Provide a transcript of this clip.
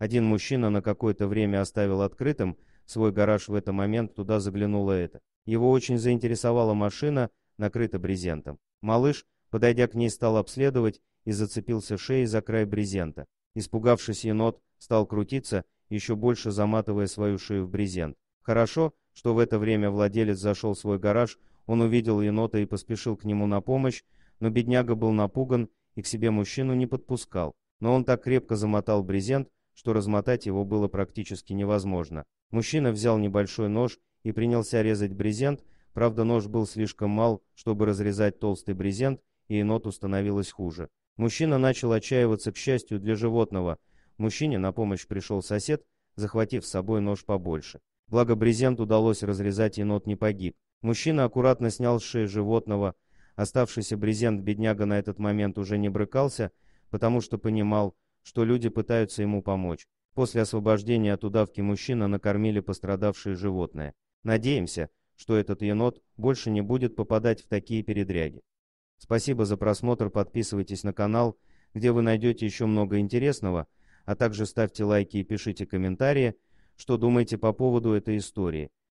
Один мужчина на какое-то время оставил открытым свой гараж в этот момент, туда заглянула это. Его очень заинтересовала машина, накрыта брезентом. Малыш, подойдя к ней, стал обследовать и зацепился шеей за край брезента. Испугавшись енот, стал крутиться, еще больше заматывая свою шею в брезент. Хорошо, что в это время владелец зашел в свой гараж, он увидел енота и поспешил к нему на помощь, но бедняга был напуган и к себе мужчину не подпускал. Но он так крепко замотал брезент, что размотать его было практически невозможно. Мужчина взял небольшой нож и принялся резать брезент, правда нож был слишком мал, чтобы разрезать толстый брезент, и еноту становилось хуже. Мужчина начал отчаиваться, к счастью для животного. Мужчине на помощь пришел сосед, захватив с собой нож побольше. Благо брезент удалось разрезать, енот не погиб. Мужчина аккуратно снял с шеи животного. Оставшийся брезент бедняга на этот момент уже не брыкался, потому что понимал, что люди пытаются ему помочь. После освобождения от удавки мужчина накормили пострадавшие животное. Надеемся, что этот енот больше не будет попадать в такие передряги. Спасибо за просмотр, подписывайтесь на канал, где вы найдете еще много интересного, а также ставьте лайки и пишите комментарии, что думаете по поводу этой истории.